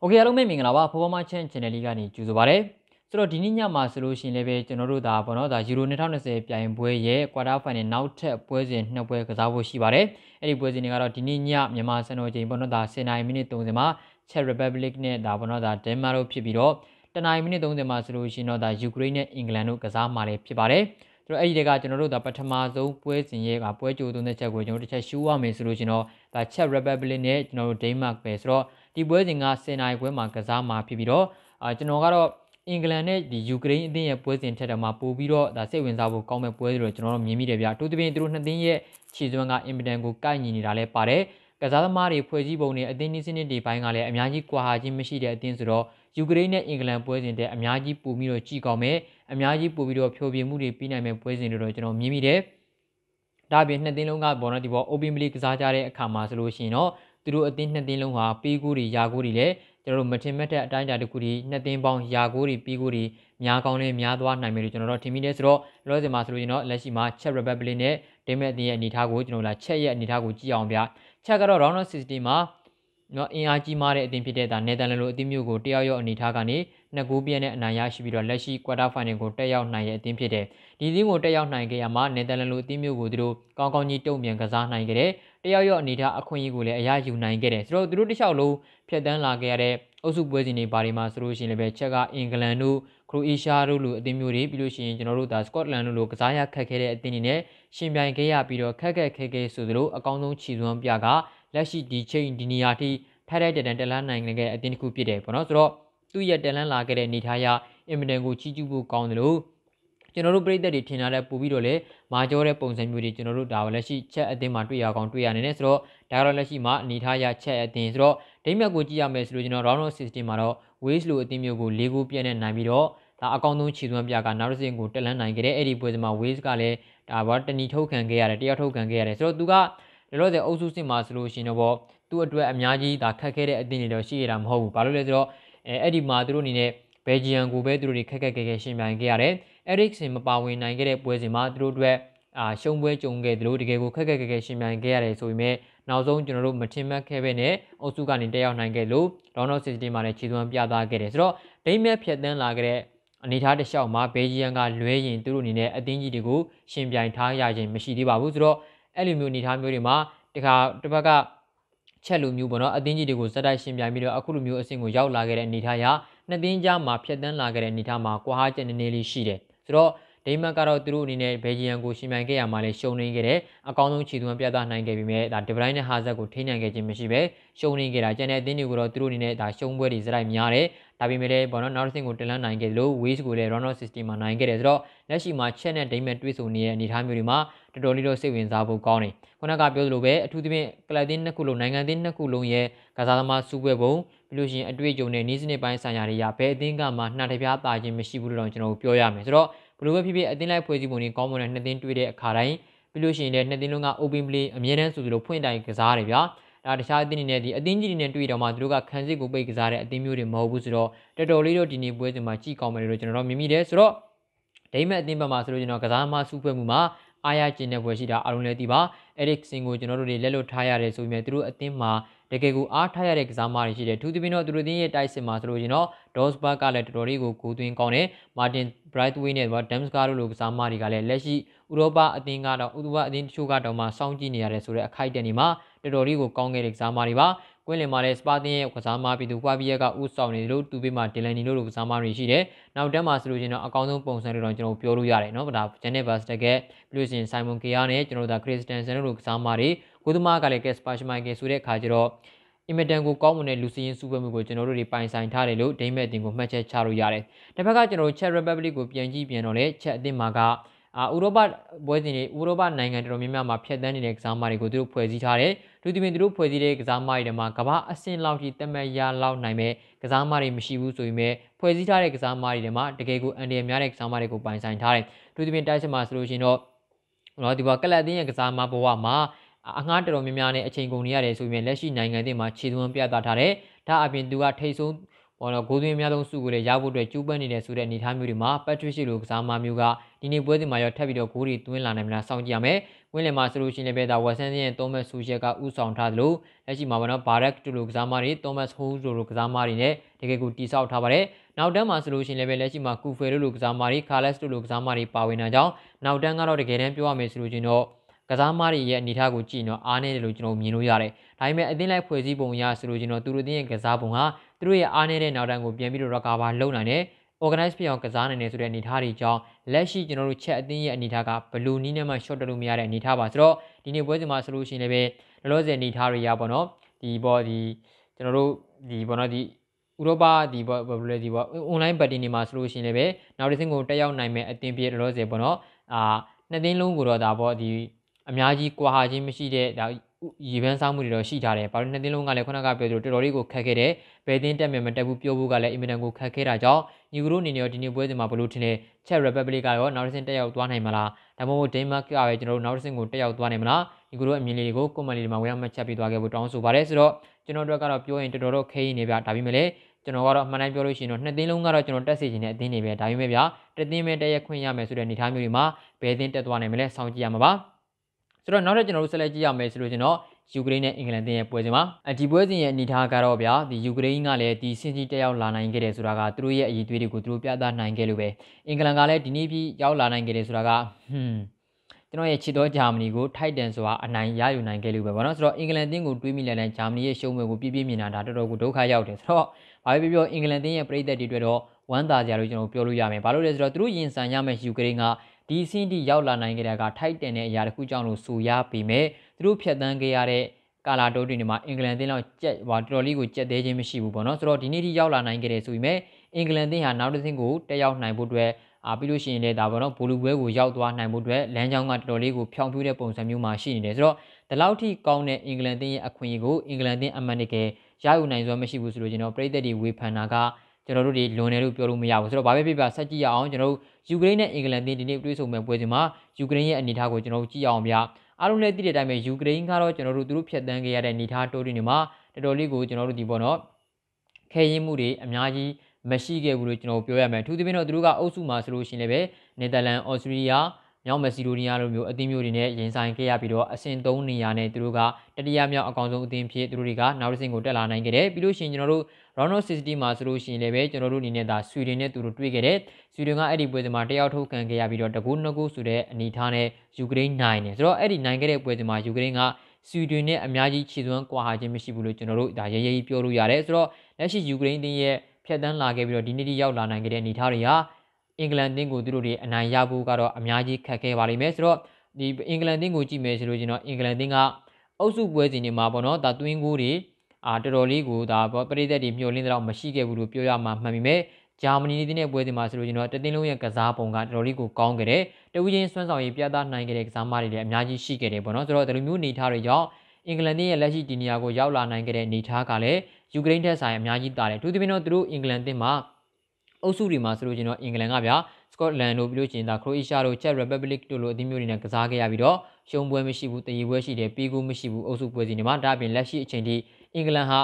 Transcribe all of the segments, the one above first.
โอเคအားလုံးပဲမင်္ဂလာပါဖော်ဖော်မချန် channel လေးကနေကြိုဆိုပါရစေဆိုတော့ဒီနေ့ညမှာဆိုလို့ရှိရင်လည်းပဲကျွန်တော်တို့ဒါဘောနော်ဒါ Euro 2020ပြိုင်ပွဲရဲ့ quarter final နောက်ထပ်ပွဲစဉ်နှစ်ပွဲကစားဖို့ရှိပါတယ်အဲ့ဒီပွဲစဉ်တွေကတော့ဒီနေ့ညမြန်မာစံတော်ချိန်ဘောနော်ဒါ10:30မိနစ်30မှာ Czech Republic နဲ့ဒါဘောနော်ဒါ Denmark တို့ဖြစ်ပြီးတော့တနင်္လာမိနစ်30မှာဆိုလို့ရှိရင်တော့ဒါ Ukraine နဲ့ England တို့ကစားမှာလည်းဖြစ်ပါတယ်ဆိုတော့အဲ့ဒီတကကျွန်တော်တို့ဒါပထမဆုံးပွဲစဉ်ရဲ့ကပွဲကြိုသွင်းတဲ့ချက်ကိုကျွန်တော်တစ်ချက်ရှင်းရမယ်ဆိုလို့ကျွန်တော်ဒါ Czech Republic နဲ့ကျွန်တော်တို့ Denmark ပဲဆိုတော့ဒီပွဲစဉ်က10နိုင်ခွဲမှာကစားမှာဖြစ်ပြီးတော့အာကျွန်တော်ကတော့အင်္ဂလန်နဲ့ဒီယူကရိန်းအသင်းရဲ့ပွဲစဉ်ထက်တမှာပိုပြီးတော့ဒါစိတ်ဝင်စားဖို့ကောင်းမဲ့ပွဲတွေတော့ကျွန်တော်တို့မြင်မိတယ်ဗျာတိုးတပင်းသူတို့နှစ်သင်းရဲ့ခြေစွမ်းကအင်ပဒန်ကိုကိုက်ညီနေတာလည်းပါတယ်ကစားသမားတွေဖွဲ့စည်းပုံနဲ့အသင်းနည်းစနစ်တွေပိုင်းကလည်းအများကြီးကွာဟခြင်းမရှိတဲ့အသင်းဆိုတော့ယူကရိန်းနဲ့အင်္ဂလန်ပွဲစဉ်တဲ့အများကြီးပိုပြီးတော့ကြည်ကောင်းမဲ့အများကြီးပိုပြီးတော့ဖြိုပြမှုတွေပြီးနိုင်မဲ့ပွဲစဉ်တွေတော့ကျွန်တော်မြင်မိတယ်ဒါပြင်နှစ်သင်းလုံးကဘောနော်ဒီဘော open play ကစားကြတဲ့အခါမှာဆိုလို့ရှိရင်တော့သူတို့အသင်းနှစ်သင်းလုံးဟာပေးကိုတွေယာကိုတွေလည်းကျွန်တော်တို့မထင်မဲ့တဲ့အတိုင်းအတာတစ်ခုဒီနှစ်သင်းပေါင်းယာကိုတွေပေးကိုတွေများကောင်းနဲ့များသွားနိုင်မယ်လို့ကျွန်တော်တို့ထင်မိတယ်ဆိုတော့လောဆယ်မှာဆိုလို့ရင်တော့လက်ရှိမှာ Czech Republic နဲ့ Denmark အသင်းရဲ့အနေအထားကိုကျွန်တော်လာ Czech ရဲ့အနေအထားကိုကြည့်အောင်ဗျ။ Czech ကတော့ round of 16မှာနော်အင်အားကြီးမားတဲ့အသင်းဖြစ်တဲ့ဒါနယ်သာလန်လိုအသင်းမျိုးကိုတယောက်ယောက်အနေထားကနေနှစ်ကိုးပြည့်နဲ့အနိုင်ရရှိပြီးတော့လက်ရှိ quarter final ကိုတက်ရောက်နိုင်တဲ့အသင်းဖြစ်တယ်။ဒီသင်းကိုတက်ရောက်နိုင်ခဲ့ရမှာနယ်သာလန်လိုအသင်းမျိုးကိုသူတို့ကောင်းကောင်းကြီးတုံ့ပြန်ကစားနိုင်ခဲ့တယ်တယောက်ယောက်အနေထားအခွင့်အရေးကိုလည်းအရယူနိုင်ခဲ့တယ်ဆိုတော့သူတို့တစ်လျှောက်လုံးဖျက်တမ်းလာခဲ့ရတဲ့အုပ်စုပွဲစဉ်တွေဘာတွေမှာဆိုလို့ရှိရင်လည်းပဲချက်ကအင်္ဂလန်တို့ခရိုအေးရှားတို့လိုအသင်းမျိုးတွေပြီးလို့ရှိရင်ကျွန်တော်တို့ဒါစကော့တလန်တို့လိုကစားရခက်ခဲတဲ့အသင်းတွေနဲ့ရှင်ပြိုင်ခဲ့ရပြီးတော့ခက်ခက်ခဲခဲဆိုသလိုအကောင်းဆုံးခြေစွမ်းပြကလက်ရှိဒီချိန်ဒီနေရာထိထိုက်တဲ့တန်တလန်နိုင်ငံကအသင်းတစ်ခုဖြစ်တယ်ပေါ့နော်ဆိုတော့သူ့ရဲ့တန်လန်လာခဲ့တဲ့အနေထားအရအင်မတန်ကိုချီးကျူးဖို့ကောင်းတယ်လို့ကျွန်တော်တို့ပြည်သက်တွေထင်တာလည်းပို့ပြီးတော့လေမာကြောတဲ့ပုံစံမျိုးတွေကျွန်တော်တို့ဒါလက်ရှိချက်အသင်းမှာတွေ့ရအောင်တွေ့ရနေတယ်ဆိုတော့ဒါကတော့လက်ရှိမှာအနေထားရချက်အသင်းဆိုတော့ဒိမက်ကိုကြည့်ရမယ်ဆိုလို့ကျွန်တော် round of 16မှာတော့ waste လို့အသင်းမျိုးကို၄ဂိုးပြည့်နဲ့နိုင်ပြီးတော့ဒါအကောင်းဆုံးခြေသွမ်းပြကနောက်တစ်စင်ကိုတက်လန်းနိုင်ခဲ့တဲ့အဲ့ဒီပွဲစဉ်မှာ waste ကလည်းဒါဘာတဏီထုတ်ခံခဲ့ရတယ်တရားထုတ်ခံခဲ့ရတယ်ဆိုတော့သူကလောလောဆယ်အုပ်စုစစ်မှာဆိုလို့ရှိရင်တော့သူ့အတွက်အများကြီးဒါခက်ခဲတဲ့အသင်းတွေတော့ရှိရတာမဟုတ်ဘူးဘာလို့လဲဆိုတော့အဲအဲ့ဒီမှာသူတို့အနေနဲ့ဘယ်ဂျီယန်ကိုပဲသူတို့တွေခက်ခက်ခဲခဲရှင်ပြိုင်ခဲ့ရတယ်။ Eriksen မပါဝင်နိုင်ခဲ့တဲ့ပွဲစဉ်မှာသူတို့အတွက်အာရှုံးပွဲကြုံခဲ့သလိုတကယ်ကိုခက်ခက်ခက်ခက်ရှင်ပြိုင်ခဲ့ရတယ်ဆိုပေမဲ့နောက်ဆုံးကျွန်တော်တို့မထင်မှတ်ခဲ့ပဲနဲ့အုပ်စုကနေတက်ရောက်နိုင်ခဲ့လို့ Donald City မှာလည်းခြေသွမ်းပြသခဲ့တယ်ဆိုတော့ဒိမ့်မက်ဖြတ်တန်းလာခဲ့တဲ့အနေထားတစ်လျှောက်မှာဘေဂျီယန်ကလွဲရင်သူတို့အနေနဲ့အသင်းကြီးတွေကိုရှင်ပြိုင်ထားရခြင်းမရှိသေးပါဘူးဆိုတော့အဲ့လိုမျိုးအနေထားမျိုးတွေမှာတခါတစ်ဘက်ကချက်လိုမျိုးပေါ့နော်အသင်းကြီးတွေကိုစက်တိုက်ရှင်ပြိုင်ပြီးတော့အခုလိုမျိုးအဆင့်ကိုရောက်လာခဲ့တဲ့အနေထားရနှစ်သင်းကြားမှာဖြတ်တန်းလာခဲ့တဲ့အနေထားမှာကွာဟချက်နည်းနည်းလေးရှိတယ်それをဒိမတ်ကတော့သူတို့အနေနဲ့ဘယ်ဂျီယန်ကိုရှင်ပြိုင်ခဲ့ရမှာလဲရှုံနေခဲ့တယ်အကောင်းဆုံးခြေသွမ်းပြသနိုင်ခဲ့ပြီးမြဲဒါဒီဗရိုင်းနဲ့ဟာဇက်ကိုထိနိုင်ခဲ့ခြင်းမရှိပဲရှုံနေခဲ့တာကျန်တဲ့အသင်းတွေကိုတော့သူတို့အနေနဲ့ဒါရှုံးပွဲတွေစရိုက်များတယ်ဒါပေမဲ့လည်းဘောနော်နောက်တစ်ဆင့်ကိုတင်လန်းနိုင်ခဲ့လို့ Waze ကိုလည်း Ronaldo System မှာနိုင်ခဲ့တယ်ဆိုတော့လက်ရှိမှာ Chat နဲ့ Diamond တွေးဆုံနေတဲ့အနေအထားမျိုးတွေမှာတော်တော်လေးတော့စိတ်ဝင်စားဖို့ကောင်းတယ်ခုနကပြောသလိုပဲအထူးသဖြင့်ကလပ်သင်းနှစ်ခုလုံးနိုင်ငံသင်းနှစ်ခုလုံးရဲ့ကစားသမားစုပွဲပုံပြီးလို့ရှိရင်အတွေ့အကြုံနဲ့နှီးစနစ်ပိုင်းဆိုင်ရာတွေရဘယ်အသင်းကမှနှာတစ်ပြားတာခြင်းမရှိဘူးလို့တော့ကျွန်တော်ပြောရမယ်ဆိုတော့လိုပဲဖြစ်ဖြစ်အသင်းလိုက်ဖွဲ့စည်းပုံတွေကောင်းမွန်တဲ့နှစ်သင်းတွေ့တဲ့အခါတိုင်းပြီးလို့ရှိရင်လည်းနှစ်သင်းလုံးက open play အမြဲတမ်းဆိုသလိုဖွင့်တိုင်ကစားတယ်ဗျာဒါတခြားအသင်းတွေနဲ့ဒီအသင်းကြီးတွေနဲ့တွေ့တော့မှသူတို့ကခံစစ်ကိုပိတ်ကစားတဲ့အသင်းမျိုးတွေမဟုတ်ဘူးဆိုတော့တော်တော်လေးတော့ဒီနေ့ပွဲစဉ်မှာကြည့်ကောင်းမယ်လို့ကျွန်တော်တို့မြင်မိတယ်ဆိုတော့ဒိမက်အသင်းဘက်မှာဆိုလို့ကျွန်တော်ကစားမဆူဖွဲ့မှုမှာအားရကျင်တဲ့ပွဲရှိတာအားလုံးလည်းသိပါ Eric Singh ကိုကျွန်တော်တို့တွေလက်လွတ်ထားရတယ်ဆိုပေမဲ့သူတို့အသင်းမှာတကယ်ကိုအားထားရတဲ့ကစားသမားတွေရှိတယ်သူသဖြင့်တော့သူတို့ရဲ့တိုက်စစ်မှာဆိုလို့ရင်တော့ Dosberg ကလည်းတော်တော်လေးကိုကိုသွင်းကောင်းတယ်။ Martin Brightway နဲ့ Damsgaard တို့လိုကစားသမားတွေကလည်းလက်ရှိဥရောပအသင်းကတော့ဥရောပအသင်းတချို့ကတော့မှစောင့်ကြည့်နေရတယ်ဆိုတဲ့အခိုက်အတန့်တွေမှာတော်တော်လေးကိုကောင်းခဲ့တဲ့ကစားသမားတွေပါကွင်းလင်မှာလည်းစပါတင်ရဲ့ကစားသမားပြည်သူကွာဗီယက်ကဦးဆောင်နေလို့တူပေးမှာဒီလန်နီလို့ကစားသမားတွေရှိတယ်။နောက်တန်းမှာဆိုလို့ကျွန်တော်အကောင်းဆုံးပုံစံတွေတော့ကျွန်တော်ပြောလို့ရတယ်နော်။ဒါဂျန်နက်ဘတ်စတက်ကပြီးလို့ရှိရင်ဆိုင်မွန်ကေယာနဲ့ကျွန်တော်တို့ဒါခရစ်စတန်ဆန်တို့ကစားသမားတွေကိုသမားကလည်းကက်စပါရှမိုင်ကယ်ဆိုတဲ့အခါကျတော့အင်မတန်ကိုကောင်းမွန်တဲ့လူစည်းရင်းစုဖွဲ့မှုကိုကျွန်တော်တို့တွေပိုင်ဆိုင်ထားတယ်လို့ဒိမ့်မဲ့အတင်ကိုမှတ်ချက်ချလို့ရတယ်။တစ်ဖက်ကကျွန်တော်တို့ Czech Republic ကိုပြန်ကြည့်ပြန်တော့လေ Czech အတင်မှာကအာဥရောပဘွဲစဉ်တွေဥရောပနိုင်ငံတော်တော်များများမှာဖျက်ဆီးနေတဲ့ကစားမတွေကိုသူတို့ဖွဲ့စည်းထားတယ်။သူတို့ပြင်သူတို့ဖွဲ့စည်းတဲ့ကစားမတွေမှာကမ္ဘာအဆင့်လောက်ထိတက်မှတ်ရလောက်နိုင်မဲ့ကစားမတွေမရှိဘူးဆိုပေမဲ့ဖွဲ့စည်းထားတဲ့ကစားမတွေမှာတကယ်ကိုအန်ဒီရများတဲ့ကစားမတွေကိုပိုင်ဆိုင်ထားတယ်။သူတို့ပြင်တိုက်ချက်မှာဆိုလို့ရှိရင်တော့နော်ဒီဘောကလပ်အသင်းရဲ့ကစားမဘဝမှာအငှားတော်တော်များများနဲ့အချိန်ကုန်နေရတယ်ဆိုရင်လက်ရှိနိုင်ငံသစ်မှာခြေသွမ်းပြသထားတယ်။ဒါအပြင်သူကထိတ်ဆုံးပေါ်တော့ဂိုးသွင်းအများဆုံးစုကိုလည်းရဖို့အတွက်ကြိုးပမ်းနေတယ်ဆိုတဲ့အနေအထားမျိုးတွေမှာပက်ထရစ်ရှိလိုကစားမမျိုးကဒီနေ့ပွဲစဉ်မှာရောထပ်ပြီးတော့ဂိုးတွေသွင်းလာနိုင်မလားစောင့်ကြည့်ရမယ်။ဝင်းလင်မှာဆိုလို့ရှိရင်လည်းပဲဒါဝက်ဆန်ရဲ့တောမတ်ဆူရှယ်ကဥဆောင်ထားသလိုလက်ရှိမှာပေါ့နော်ဘာရက်တူလိုကစားမတွေတောမတ်ဟိုးလိုလိုကစားမတွေနဲ့တကယ်ကိုတိဆောက်ထားပါတယ်။နောက်တန်းမှာဆိုလို့ရှိရင်လည်းပဲလက်ရှိမှာကူဖယ်လိုလိုကစားမတွေကာလက်စ်လိုလိုကစားမတွေပါဝင်တာကြောင့်နောက်တန်းကတော့တကယ်တမ်းပြောရမယ်ဆိုလို့ရှိရင်တော့ကစားမားတွေရဲ့အနေအထားကိုကြည့်တော့အားနည်းတယ်လို့ကျွန်တော်မြင်လို့ရတယ်။ဒါပေမဲ့အသင်းလိုက်ဖွဲ့စည်းပုံအရဆိုလို့ကျွန်တော်သူတို့အသင်းရဲ့ကစားပုံဟာသူတို့ရဲ့အားနည်းတဲ့နောက်တန်းကိုပြန်ပြီးတော့ recover လုပ်နိုင်တယ်။ organize ဖြစ်အောင်ကစားနိုင်တယ်ဆိုတဲ့အနေအထားတွေကြောင့်လက်ရှိကျွန်တော်တို့ချက်အသင်းရဲ့အနေအထားကဘလူးနီးနဲ့မှ short တက်လို့မရတဲ့အနေအထားပါဆိုတော့ဒီနေ့ပွဲစဉ်မှာဆိုလို့ရှိရင်လည်းပဲလောလောဆယ်အနေအထားတွေရပါတော့ဒီပေါ်ဒီကျွန်တော်တို့ဒီပေါ်တော့ဒီဥရောပဒီဘာဘယ်လိုဒီဘာ online betting တွေမှာဆိုလို့ရှိရင်လည်းပဲနောက်တစ်ဆင့်ကိုတက်ရောက်နိုင်မဲ့အသင်းပြေလောလောဆယ်ပေါ့နော်အာနှစ်သင်းလုံးကိုတော့ဒါပေါ့ဒီအများကြီးကွာဟခြင်းမရှိတဲ့ဒါရေပန်းစားမှုတွေတော့ရှိထားတယ်။ဘာလို့နှစ်သင်းလုံးကလည်းခုနကပြောသလိုတော်တော်လေးကိုခက်ခဲတယ်။ဘယ်သင်းတက်မယ်မတက်ဘူးပြောဖို့ကလည်းအင်မတန်ကိုခက်ခဲတာကြောင့်ညီကရိုအနေနဲ့ရောဒီနေ့ပွဲစဉ်မှာဘလို့ထင်လဲ Czech Republic ကရောနောက်တစ်ဆင့်တက်ရောက်သွားနိုင်မလား။ဒါမှမဟုတ် Denmark ကပဲကျွန်တော်တို့နောက်တစ်ဆင့်ကိုတက်ရောက်သွားနိုင်မလား။ညီကရိုအမြင်လေးတွေကို comment လေးတွေမှာဝေမျှချက်ပေးသွားခဲ့ဖို့တောင်းဆိုပါရစေ။ဆိုတော့ကျွန်တော်တို့ကတော့ပြောရင်တော်တော်တော့ခဲရင်းနေဗျ။ဒါပေမဲ့လည်းကျွန်တော်ကတော့အမှန်တမ်းပြောလို့ရှိရင်တော့နှစ်သင်းလုံးကတော့ကျွန်တော်တက်စီခြင်းနဲ့အသင်းတွေပဲဒါပေမဲ့ဗျာတစ်သင်းပဲတက်ရခွင့်ရမယ်ဆိုတဲ့အနေအထားမျိုးတွေမှာဘယ်သင်းတက်သွားနိုင်မလဲစောင့်ကြည့်ရမှာပါ။ဆိုတော့နောက်ထပ်ကျွန်တော်တို့ဆက်လက်ကြည့်ရမယ်ဆိုလို့ကျွန်တော်ယူကရိန်းနဲ့အင်္ဂလန်တင်ရဲ့ပွဲစဉ်မှာဒီပွဲစဉ်ရဲ့အနေအထားကတော့ဗျာဒီယူကရိန်းကလည်းဒီစင်ကြီးတက်ရောက်လာနိုင်ခဲ့တယ်ဆိုတာကသူတို့ရဲ့အည်သွေးတွေကိုသူတို့ပြသနိုင်ခဲ့လို့ပဲအင်္ဂလန်ကလည်းဒီနေ့ပြရောက်လာနိုင်ခဲ့တယ်ဆိုတာကဟွန်းကျွန်တော်ရဲ့ချစ်တော်ဂျာမနီကိုထိုက်တန်စွာအနိုင်ရယူနိုင်ခဲ့လို့ပဲဗောနော်ဆိုတော့အင်္ဂလန်တင်းကိုတွေးမိလာတဲ့ဂျာမနီရဲ့ရှုံးပွဲကိုပြပြမြင်တာဒါတော်တော်ကိုဒုက္ခရောက်တယ်ဆိုတော့ဘာပဲပြောပြောအင်္ဂလန်တင်းရဲ့ပြည်သက်တွေအတွက်တော့ဝမ်းသာကြလို့ကျွန်တော်ပြောလို့ရမယ်ဘာလို့လဲဆိုတော့သူတို့ရင်ဆိုင်ရမယ့်ယူကရိန်းကဒီအဆင့်ထိရောက်လာနိုင်ကြတာကထိုက်တင်တဲ့အရာတစ်ခုကြောင့်လို့ဆိုရပေမဲ့သူတို့ဖြတ်တန်းခဲ့ရတဲ့ကာလာတိုးတွေနေမှာအင်္ဂလန်တင်းလောက်ကြက်ဟိုတော်တော်လေးကိုကြက်သေးခြင်းမရှိဘူးပေါ့နော်ဆိုတော့ဒီနေ့ထိရောက်လာနိုင်ကြတယ်ဆိုပေမဲ့အင်္ဂလန်တင်းဟာနောက်တစ်ဆင့်ကိုတက်ရောက်နိုင်ဖို့အတွက်အာပြီးလို့ရှိရင်လည်းဒါပေါ့နော်ဘူလူပွဲကိုရောက်သွားနိုင်မှုအတွက်လမ်းကြောင်းကတော်တော်လေးကိုဖြောင်းပြတဲ့ပုံစံမျိုးမှာရှိနေတယ်ဆိုတော့ဒီလောက်ထိကောင်းတဲ့အင်္ဂလန်တင်းရဲ့အခွင့်အရေးကိုအင်္ဂလန်တင်းအမန်တကယ်ရယူနိုင်စွမ်းမရှိဘူးဆိုလို့ကျွန်တော်ပြည်သက်တွေဝေဖန်တာကကျွန်တော်တို့တွေလွန်တယ်လို့ပြောလို့မရဘူးဆိုတော့ဘာပဲဖြစ်ပါဆက်ကြည့်ရအောင်ကျွန်တော်တို့ယူကရိန်းနဲ့အင်္ဂလန်တင်ဒီနေ့တွေ့ဆုံမဲ့ပွဲစဉ်မှာယူကရိန်းရဲ့အနေအထားကိုကျွန်တော်တို့ကြည့်ရအောင်ဗျာအားလုံးလည်းသိတဲ့အတိုင်းပဲယူကရိန်းကတော့ကျွန်တော်တို့သူတို့ဖျက်ဆီးခဲ့ရတဲ့အနေအထားတိုးတွေမှာတော်တော်လေးကိုကျွန်တော်တို့ဒီပေါ်တော့ခဲယဉ်မှုတွေအများကြီးမရှိခဲ့ဘူးလို့ကျွန်တော်ပြောရမယ်အထူးသဖြင့်တော့သူတို့ကအုပ်စုမှာဆိုလို့ရှိရင်လည်းပဲနယ်သာလန်၊အော်စတြေးလျမြောက်မက်ဆီဒိုနီးယားလိုမျိုးအသင်းမျိုးတွေနဲ့ရင်ဆိုင်ခဲ့ရပြီးတော့အဆင့်၃နေရာနဲ့သူတို့ကတတိယမြောက်အကောင်ဆုံးအသင်းဖြစ်သူတို့တွေကနောက်တစ်ဆင့်ကိုတက်လာနိုင်ခဲ့တယ်ပြီးလို့ရှိရင်ကျွန်တော်တို့ round of 60မှာဆိုလို့ရှိရင်လည်းပဲကျွန်တော်တို့အနေနဲ့ဒါဆွီဒင်နဲ့သူတို့တွေ့ခဲ့တယ်ဆွီဒင်ကအဲ့ဒီပွဲစဉ်မှာတယောက်ထုတ်ခံခဲ့ရပြီးတော့တကူးနှစ်ကူးဆိုတဲ့အနေထားနဲ့ယူကရိန်းနိုင်တယ်ဆိုတော့အဲ့ဒီနိုင်ခဲ့တဲ့ပွဲစဉ်မှာယူကရိန်းကဆွီဒင်နဲ့အများကြီးခြေစွမ်းကွာဟခြင်းမရှိဘူးလို့ကျွန်တော်တို့ဒါရဲရဲကြီးပြောလို့ရတယ်ဆိုတော့လက်ရှိယူကရိန်းတင်းရဲ့ဖြတ်တန်းလာခဲ့ပြီးတော့ဒီနေ့ထိရောက်လာနိုင်ခဲ့တဲ့အနေအထားတွေဟာအင်္ဂလန်တင်းကိုသူတို့တွေအနိုင်ရဖို့ကတော့အများကြီးခက်ခဲပါလိမ့်မယ်ဆိုတော့ဒီအင်္ဂလန်တင်းကိုကြည့်မယ်ဆိုလို့ကျွန်တော်အင်္ဂလန်တင်းကအုပ်စုပွဲစဉ်တွေမှာပေါ့နော်ဒါသွင်းကိုတွေအာတော်တော်လေးကိုဒါပရိသတ်တွေမျှော်လင့်တော့မရှိခဲ့ဘူးလို့ပြောရမှာမှန်ပြီမဲ့ဂျာမနီတင်းရဲ့ပွဲစဉ်မှာဆိုလို့ကျွန်တော်တတင်းလုံးရဲ့ကစားပုံကတော်တော်လေးကိုကောင်းခဲ့တယ်တဝီချင်းစွမ်းဆောင်ရေးပြသနိုင်ခဲ့တဲ့ကစားမတွေလည်းအများကြီးရှိခဲ့တယ်ပေါ့နော်ဆိုတော့ဒီလိုမျိုးနေထားတွေကြောင့်အင်္ဂလန်တင်းရဲ့လက်ရှိဒီနေရာကိုရောက်လာနိုင်ခဲ့တဲ့အနေအထားကလည်းယူကရိန်းထက်ဆိုင်အများကြီးတာတယ်သူတို့ပြင်တော့သူတို့အင်္ဂလန်တင်းမှာအုပ်စုတွေမှာဆိုလို့ကျွန်တော်အင်္ဂလန်ကဗျာစကော့တလန်တို့ပြီးလို့ကျွန်တော်ခရိုအေးရှားတို့ချက်ရီပက်ဘလစ်တို့လိုအသင်းမျိုးတွေနဲ့ကစားခဲ့ရပြီးတော့ရှုံးပွဲမရှိဘူးတရေပွဲရှိတယ်ပြီးကူးမရှိဘူးအုပ်စုပွဲစီတွေမှာဒါအပြင်လက်ရှိအချိန်ထိအင်္ဂလန်ဟာ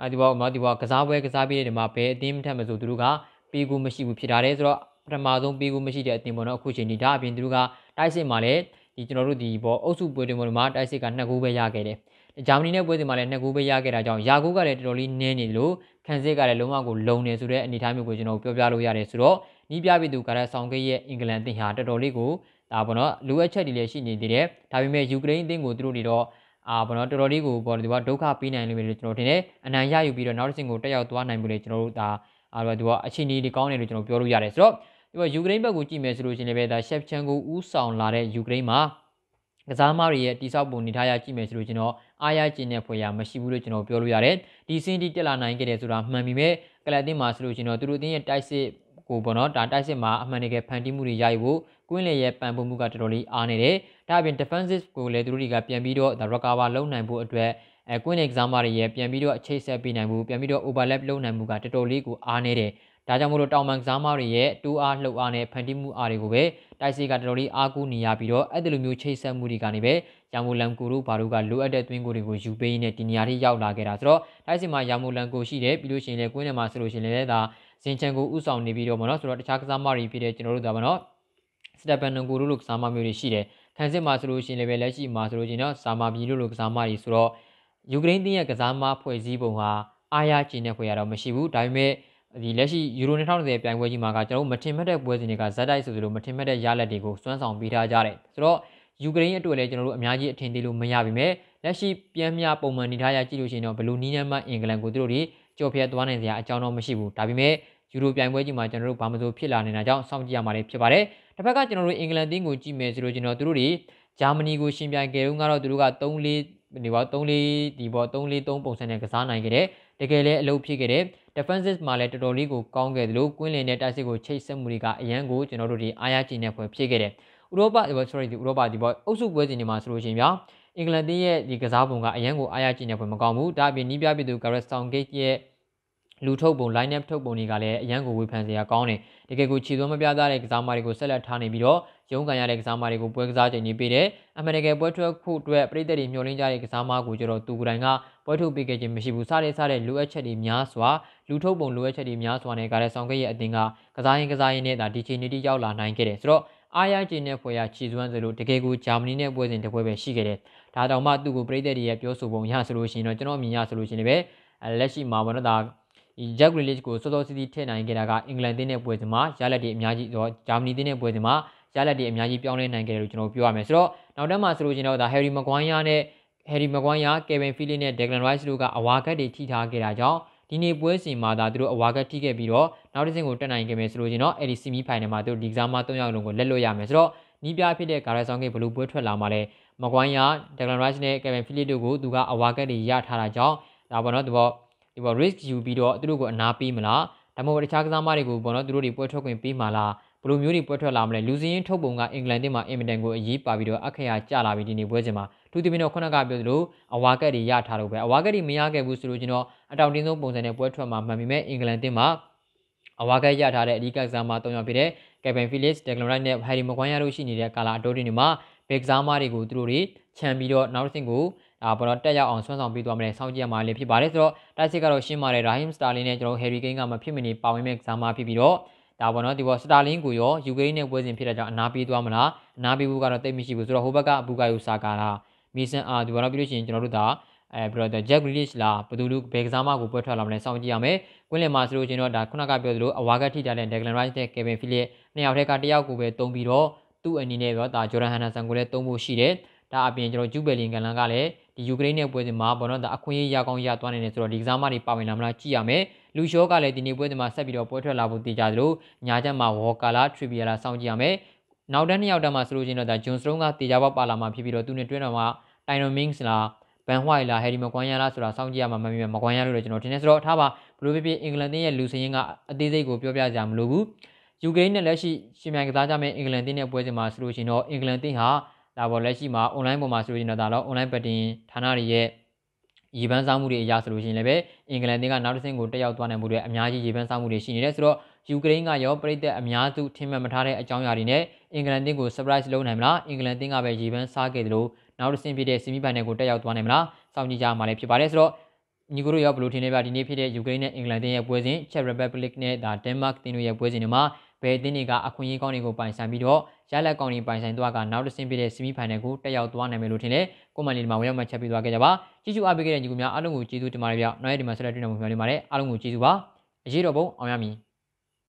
အဲဒီဘောမဒီဘောကစားပွဲကစားပြီးတဲ့နေရာမှာဘယ်အသင်းထက်မဆိုသူတို့ကပြီးကူးမရှိဘူးဖြစ်တာတယ်ဆိုတော့ပထမဆုံးပြီးကူးမရှိတဲ့အသင်းပေါ်တော့အခုချိန်ထိဒါအပြင်သူတို့ကတိုက်စစ်မှာလည်းဒီကျွန်တော်တို့ဒီဘောအုပ်စုပွဲတွေပေါ်မှာတိုက်စစ်က2ဂိုးပဲရခဲ့တယ်ဂျာမနီနဲ့ပွဲစဉ်မှာလည်း2ဂိုးပဲရခဲ့တာကြောင့်ယာဂိုးကလည်းတော်တော်လေးနင်းနေလို့ခံစစ်ကလည်းလုံးဝကိုလုံနေဆိုတဲ့အနေအထားမျိုးကိုကျွန်တော်ပြောပြလို့ရတယ်ဆိုတော့နီးပြပြည်သူကလည်းဆောင်ကိရဲ့အင်္ဂလန်တင်ဟာတော်တော်လေးကိုဒါပေါ့နော်လိုအပ်ချက်တွေလည်းရှိနေသေးတယ်ဒါပေမဲ့ယူကရိန်းအသင်းကိုသူတို့တွေတော့အာဘောနော်တော်တော်လေးကိုဘောဒီကဒုက္ခပေးနိုင်လိမ့်မယ်လို့ကျွန်တော်ထင်တယ်အနံရယူပြီးတော့နောက်တစ်ဆင့်ကိုတက်ရောက်သွားနိုင်မှုလေကျွန်တော်တို့ဒါအာဘောဒီကအခြေအနေတွေကောင်းတယ်လို့ကျွန်တော်ပြောလို့ရတယ်ဆိုတော့ဒီကယူကရိန်းဘက်ကိုကြည့်မယ်ဆိုလို့ရှင်လည်းပဲဒါရှက်ချန်ကိုဥဆောင်လာတဲ့ယူကရိန်းမှာကစားမားတွေရဲ့တိဆောက်ပုံနေထားရကြည့်မယ်ဆိုလို့ကျွန်တော်အားရကျင်တဲ့ဖွယ်ရမရှိဘူးလို့ကျွန်တော်ပြောလို့ရတယ်ဒီစင်းတီတက်လာနိုင်ခဲ့တယ်ဆိုတာမှန်ပြီမဲ့ကလပ်တင်မှာဆိုလို့ကျွန်တော်သူတို့တင်းရဲ့တိုက်စစ်ကိုပေါ့နော်ဒါတိုက်စစ်မှာအမှန်တကယ်ဖန်တီးမှုတွေရယူဖို့ကွင်းလေရဲ့ပံပိုးမှုကတော်တော်လေးအားနေတယ်ဒါအပြင် defensive ကိုလည်းသူတို့တွေကပြန်ပြီးတော့ recover လုပ်နိုင်ဖို့အတွက်အဲကွင်းလေကစားမားတွေရဲ့ပြန်ပြီးတော့အခြေဆက်ပေးနိုင်မှုပြန်ပြီးတော့ overlap လုပ်နိုင်မှုကတော်တော်လေးကိုအားနေတယ်ဒါကြောင့်မို့လို့တောင်ပန်ကစားမတွေရဲ့တူအားလှုပ်အားနဲ့ဖန်တီးမှုအားတွေကိုပဲတိုက်စီကတော်တော်လေးအားကိုးနေရပြီးတော့အဲ့ဒီလိုမျိုးချိတ်ဆက်မှုတွေကနေပဲရာမိုလန်ကိုတို့ဘာတို့ကလိုအပ်တဲ့သွင်းကိုတွေကိုယူပေးရင်းနဲ့ဒီနေရာထိရောက်လာခဲ့တာဆိုတော့တိုက်စီမှာရာမိုလန်ကိုရှိတယ်ပြီးလို့ရှိရင်လည်းကွင်းထဲမှာဆိုလို့ရှိရင်လည်းဒါဇင်ချန်ကိုဥဆောင်နေပြီးတော့ဗောနော်ဆိုတော့တခြားကစားမတွေဖြစ်တဲ့ကျွန်တော်တို့ဒါဗောနော်စတပန်နန်ကိုတို့လိုကစားမမျိုးတွေရှိတယ်ခန်းစစ်မှာဆိုလို့ရှိရင်လည်းလက်ရှိမှာဆိုလို့ရှိရင်တော့ဇာမာပြည်လိုလိုကစားမတွေဆိုတော့ယူကရိန်းတင်းရဲ့ကစားမဖွဲ့စည်းပုံဟာအားရကျင်းတဲ့ဖွဲ့ရတော့မရှိဘူးဒါပေမဲ့ဒီလက်ရှိ Euro 2020ပြိုင်ပွဲကြီးမှာကကျွန်တော်တို့မထင်မှတ်တဲ့ပွဲစဉ်တွေကဇက်တိုက်ဆိုသလိုမထင်မှတ်တဲ့ရလဒ်တွေကိုစွမ်းဆောင်ပေးထားကြတယ်ဆိုတော့ယူကရိန်းအတွက်လည်းကျွန်တော်တို့အများကြီးအထင်သေးလို့မရပါပဲလက်ရှိပြန်မြပုံမှန်နေထားရကြည့်လို့ရှိရင်တော့ဘလူးနီးနမ်းမအင်္ဂလန်ကိုသူတို့တွေကြော်ဖျက်သွားနိုင်စရာအကြောင်းတော့မရှိဘူးဒါပေမဲ့ယူရိုပြိုင်ပွဲကြီးမှာကျွန်တော်တို့ဘာမှမဆိုဖြစ်လာနေတာကြောင့်စောင့်ကြည့်ရမှာလည်းဖြစ်ပါတယ်တစ်ဖက်ကကျွန်တော်တို့အင်္ဂလန်တင်းကိုကြည့်မယ်ဆိုလို့ကျွန်တော်တို့တွေဂျာမနီကိုရှင်ပြိုင်ခဲ့တုန်းကတော့သူတို့က3-4ဒီပေါ့34ဒီပေါ့343ပုံစံနဲ့ကစားနိုင်ခဲ့တယ်တကယ်လည်းအလုပ်ဖြစ်ခဲ့တယ် defenses မှာလည်းတော်တော်လေးကိုကောင်းခဲ့တယ်လို့ကွင်းလင်နဲ့တိုက်စစ်ကိုချိတ်ဆက်မှုတွေကအရန်ကိုကျွန်တော်တို့ဒီအားရကျင်တဲ့ဖွယ်ဖြစ်ခဲ့တယ်ဥရောပ sorry ဒီဥရောပဒီပေါ့အုပ်စုပွဲစဉ်တွေမှာဆိုလို့ရှိရင်ဗျာအင်္ဂလန်တင်းရဲ့ဒီကစားပုံကအရန်ကိုအားရကျင်တဲ့ဖွယ်မကောင်းဘူးဒါအပြင်နီးပြပြည်သူ Gareth Southgate ရဲ့လူထုတ်ပုံ line up ထုတ်ပုံတွေကလည်းအရန်ကိုဝေဖန်စရာကောင်းတယ်တကယ်ကိုခြေသွမ်းမပြသားတဲ့ကစားသမားတွေကိုဆက်လက်ထားနေပြီးတော့ရုံးကန်ရတဲ့ကစားသမားတွေကိုပွဲကစားချိန်ကြီးပေးတယ်အမေရိကန်ပွဲထွက်ခုအတွက်ပြည်သက်တွေမျှော်လင့်ကြတဲ့ကစားသမားကိုကျတော့သူကိုယ်တိုင်ကပွဲထုတ်ပေးခဲ့ခြင်းမရှိဘူးစတဲ့စတဲ့လိုအပ်ချက်တွေများစွာလူထုတ်ပုံလိုအပ်ချက်တွေများစွာနဲ့ကလည်းဆောင်ခဲ့ရဲ့အတင်းကကစားရင်ကစားရင်နဲ့ဒါဒီချိန်နေတိရောက်လာနိုင်ခဲ့တယ်ဆိုတော့အားရကျင်းတဲ့ဖွဲ့ရခြေစွမ်းစလို့တကယ်ကိုဂျာမနီနဲ့ပွဲစဉ်တစ်ပွဲပဲရှိခဲ့တယ်။ဒါတောင်မှသူ့ကိုပြည်သက်တွေရဲ့ပြောဆိုပုံရဆိုလို့ရှိရင်တော့ကျွန်တော်အမြင်ရဆိုလို့ရှိရင်လည်းလက်ရှိမှာဘောနတာ Jack Grealish ကိုစောစောစီးစီးထည့်နိုင်ခဲ့တာကအင်္ဂလန်သင်းရဲ့ပွဲစဉ်မှာရလက်တွေအများကြီးတော့ဂျာမနီသင်းရဲ့ပွဲစဉ်မှာရလက်တွေအများကြီးပြောင်းလဲနိုင်ခဲ့တယ်လို့ကျွန်တော်ပြောရမယ်ဆိုတော့နောက်တန်းမှာဆိုလို့ကျွန်တော်ဒါ Harry Maguire နဲ့ Harry Maguire, Kevin Phillips နဲ့ Declan Rice တို့ကအဝါကတ်တွေထိထားခဲ့တာကြောင့်ဒီနေ့ပွဲစဉ်မှာဒါသူတို့အဝါကတ်ထိခဲ့ပြီးတော့နောက်တစ်ဆင့်ကိုတက်နိုင်ခဲ့မယ်ဆိုလို့ကျွန်တော်အဲ့ဒီ semi final မှာသူတို့ဒီကစားမ၃ယောက်လုံးကိုလက်လွတ်ရမယ်ဆိုတော့နီးပြဖြစ်တဲ့ Gareth Southgate ဘလို့ပွဲထွက်လာမှလဲမကွိုင်းယာ Declan Rice နဲ့ Kevin Phillips တို့ကိုသူကအဝါကတ်တွေရထားတာကြောင့်ဒါပေါ်တော့သူပေါ့ဒီပေါ် risk ယူပြီးတော့သူတို့ကိုအနာပေးမလားဒါမှမဟုတ်တခြားကစားမတွေကိုပေါ့နော်သူတို့တွေပွဲထွက်ခွင့်ပေးမလားဘလိုမျိုးတွေပွဲထွက်လာမလဲလူစင်းရင်ထုတ်ပုံကအင်္ဂလန်တင်မှာအင်မတန်ကိုအရေးပါပြီးတော့အခရာကျလာပြီးဒီနေ့ပွဲစဉ်မှာသူတင်ပြီးတော့ခုနကပြောသလိုအဝါကက်တွေရထားလို့ပဲအဝါကက်တွေမရခဲ့ဘူးဆိုလို့ကျွန်တော်အတောင်တင်းဆုံးပုံစံနဲ့ပွဲထွက်မှာမှန်ပေမဲ့အင်္ဂလန်တင်မှာအဝါကက်ရထားတဲ့အဓိကကစားမ၃ယောက်ဖြစ်တဲ့ Kevin Phillips, Declan Rice နဲ့ Harry Maguire တို့ရှိနေတဲ့ကာလာအတိုးတွေမှာဘယ်ကစားမတွေကိုသူတို့တွေခြံပြီးတော့နောက်တစ်ဆင့်ကိုအာဘောတော့တက်ရောက်အောင်ဆွမ်းဆောင်ပေးသွားမယ်စောင့်ကြည့်ရမှာလေးဖြစ်ပါတယ်ဆိုတော့တိုက်စစ်ကတော့ရှင်းပါတယ်ရာဟင်စတာလင်နဲ့ကျွန်တော်ဟယ်ရီကိန်းကမဖြစ်မနေပါဝင်မဲ့ကစားမဖြစ်ပြီးတော့ဒါဘောတော့ဒီဘောစတာလင်ကိုရောယူကရိန်းနဲ့ပွဲစဉ်ဖြစ်တဲ့ကြောင့်အနာပေးသွားမလားအနာပေးဖို့ကတော့တိတ်မရှိဘူးဆိုတော့ဟိုဘက်ကအဘူကာယိုဆာကာလာမီဆန်အာဒီဘောတော့ပြီးလို့ရှိရင်ကျွန်တော်တို့ဒါအဲပြီးတော့ Jack Grealish လာဘယ်သူလူဘယ်ကစားမကိုပွဲထွက်လာမလဲစောင့်ကြည့်ရမယ်။ကွင်းလင်မှာဆိုလို့ကျွန်တော်ဒါခုနကပြောသလိုအဝါကထိတာတဲ့ Declan Rice နဲ့ Kevin Phillips နှစ်ယောက်ထဲကတစ်ယောက်ကိုပဲတုံးပြီးတော့သူ့အနေနဲ့တော့ဒါ Jordan Henderson ကိုလည်းတုံးဖို့ရှိတယ်။ဒါအပြင်ကျွန်တော်ကျူးဘယ်လင်ကန်လန်ကလည်းဒီယူကရိန်းရဲ့ပွဲစဉ်မှာဘောနော်ဒါအခွင့်အရေးရကောင်းရသွားနိုင်တယ်ဆိုတော့ဒီကစားမတွေပါဝင်လာမလားကြည့်ရမယ်လူရှောကလည်းဒီနေ့ပွဲစဉ်မှာဆက်ပြီးတော့ပွဲထွက်လာဖို့တည်ကြသလိုညာချက်မှာဝေါ်ကာလာထရီဗီယာလာစောင့်ကြည့်ရမယ်နောက်တန်းနှစ်ယောက်တန်းမှာဆိုလို့ချင်းတော့ဒါဂျွန်စတုံးကတေချာပေါက်ပါလာမှာဖြစ်ပြီးတော့သူနဲ့တွဲတော်မှာတိုင်နိုမင်းစ်လားဘန်ဝိုင်လားဟယ်ဒီမကွမ်ယာလားဆိုတာစောင့်ကြည့်ရမှာမမြင်မကွမ်ယာလို့လည်းကျွန်တော်ထင်တယ်ဆိုတော့ထားပါဘလို့ဖြစ်ဖြစ်အင်္ဂလန်တင်းရဲ့လူစင်းရင်ကအသေးစိတ်ကိုပြောပြကြမလို့ဘူးယူကရိန်းနဲ့လက်ရှိရှင်မြိုင်ကစားကြမယ့်အင်္ဂလန်တင်းရဲ့ပွဲစဉ်မှာဆိုလို့ရှိရင်တော့အင်္ဂလန်တင်းဟာဒါပေါ်လက်ရှိမှာ online ပေါ်မှာဆိုရင်တော့ဒါတော့ online betting ဌာနတွေရဲ့ရေပန်းစားမှုတွေအရာဆိုလို့ရှိရင်လည်းပဲအင်္ဂလန်တင်းကနောက်တစ်ဆင့်ကိုတက်ရောက်သွားနိုင်မှုတွေအများကြီးရေပန်းစားမှုတွေရှိနေတယ်ဆိုတော့ယူကရိန်းကရောပြည်သက်အများစုထင်မှတ်မထားတဲ့အကြောင်းအရာတွေနဲ့အင်္ဂလန်တင်းကို surprise လုပ်နိုင်မလားအင်္ဂလန်တင်းကပဲရေပန်းစားခဲ့တယ်လို့နောက်တစ်ဆင့်ဖြစ်တဲ့ semi final ကိုတက်ရောက်သွားနိုင်မလားစောင့်ကြည့်ကြရမှာလည်းဖြစ်ပါတယ်ဆိုတော့ညီကိုတို့ရောဘယ်လိုထင်လဲဗျဒီနေ့ဖြစ်တဲ့ယူကရိန်းနဲ့အင်္ဂလန်တင်းရဲ့ပွဲစဉ် Czech Republic နဲ့ဒါ Denmark တင်းတို့ရဲ့ပွဲစဉ်တွေမှာဘယ်အသင်းတွေကအခွင့်အရေးကောင်းတွေကိုပိုင်ဆိုင်ပြီးတော့ရလက်ကောင်တွေပိုင်ဆိုင်သွားကနောက်တစ်ဆင့်ပြတဲ့ဆီမီဖိုင်နယ်ကိုတက်ရောက်သွားနိုင်မယ်လို့ထင်တယ်။ကိုမန်လီမှာဝင်ရောက်မှချက်ပြီးသွားခဲ့ကြပါ။ကြည့်ရှုအားပေးခဲ့တဲ့ညီကူများအားလုံးကိုကျေးဇူးတင်ပါတယ်ဗျ။နောက်ရက်ဒီမှာဆက်လက်တွေ့နိုင်မှာမျှော်လင့်ပါတယ်။အားလုံးကိုကျေးဇူးပါ။အရေးတော်ပုံအောင်ရမည်။